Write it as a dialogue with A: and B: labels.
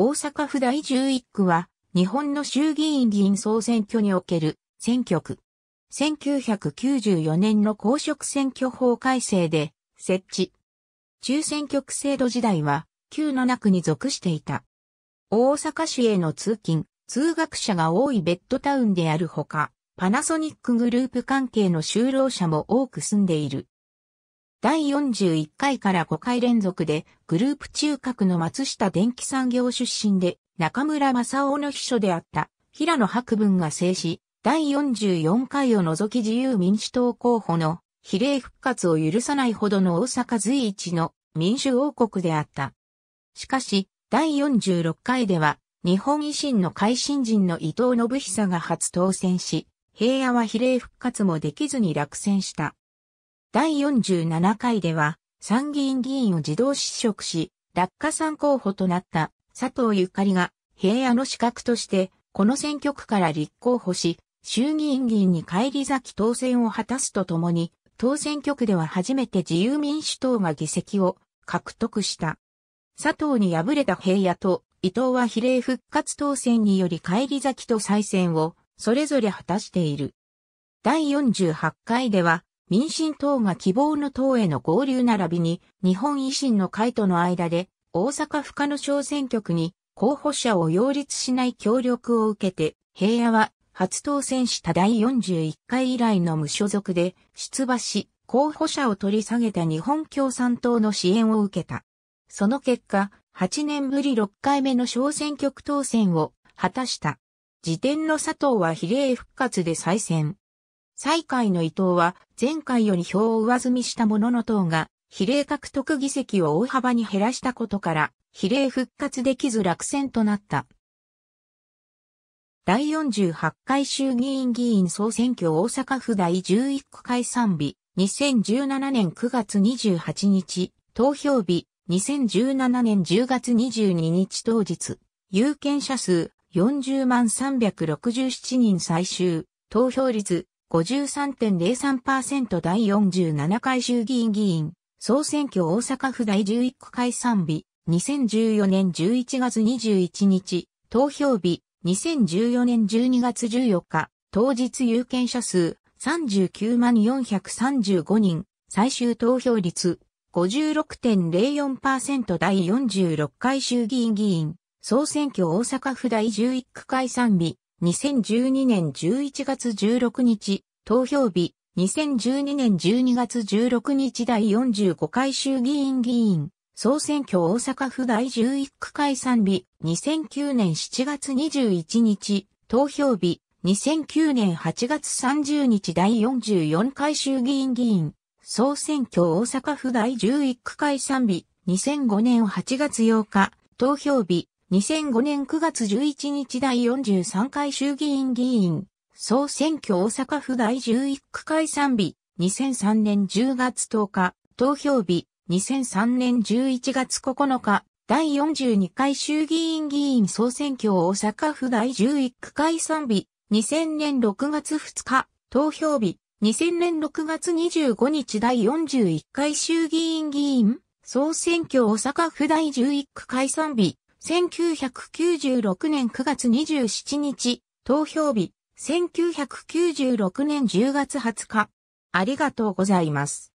A: 大阪府第11区は、日本の衆議院議員総選挙における選挙区。1994年の公職選挙法改正で設置。中選挙区制度時代は、旧7区に属していた。大阪市への通勤、通学者が多いベッドタウンであるほか、パナソニックグループ関係の就労者も多く住んでいる。第41回から5回連続で、グループ中核の松下電機産業出身で、中村正夫の秘書であった、平野博文が制し、第44回を除き自由民主党候補の比例復活を許さないほどの大阪随一の民主王国であった。しかし、第46回では、日本維新の会新人の伊藤信久が初当選し、平野は比例復活もできずに落選した。第47回では、参議院議員を自動失職し、落下参候補となった佐藤ゆかりが、平野の資格として、この選挙区から立候補し、衆議院議員に返り咲き当選を果たすとともに、当選挙区では初めて自由民主党が議席を獲得した。佐藤に敗れた平野と伊藤は比例復活当選により返り咲きと再選をそれぞれ果たしている。第48回では民進党が希望の党への合流並びに、日本維新の会との間で、大阪府下の小選挙区に、候補者を擁立しない協力を受けて、平野は、初当選した第41回以来の無所属で、出馬し、候補者を取り下げた日本共産党の支援を受けた。その結果、8年ぶり6回目の小選挙区当選を果たした。時点の佐藤は比例復活で再選。最下位の伊藤は前回より票を上積みしたものの党が比例獲得議席を大幅に減らしたことから比例復活できず落選となった。第48回衆議院議員総選挙大阪府第11区解散日2017年9月28日投票日2017年10月22日当日有権者数40万367人最終投票率53.03%第47回衆議院議員、総選挙大阪府第11区解散日、2014年11月21日、投票日、2014年12月14日、当日有権者数39万435人、最終投票率56.04%第46回衆議院議員、総選挙大阪府第11区解散日、2012年11月16日、投票日、2012年12月16日第45回衆議院議員、総選挙大阪府第11区解散日、2009年7月21日、投票日、2009年8月30日第44回衆議院議員、総選挙大阪府第11区解散日、2005年8月8日、投票日、2005年9月11日第43回衆議院議員、総選挙大阪府第11区解散日、2003年10月10日、投票日、2003年11月9日、第42回衆議院議員総選挙大阪府第11区解散日、2000年6月2日、投票日、2000年6月25日第41回衆議院議員総選挙大阪府第11区解散日、1996年9月27日、投票日、1996年10月20日。ありがとうございます。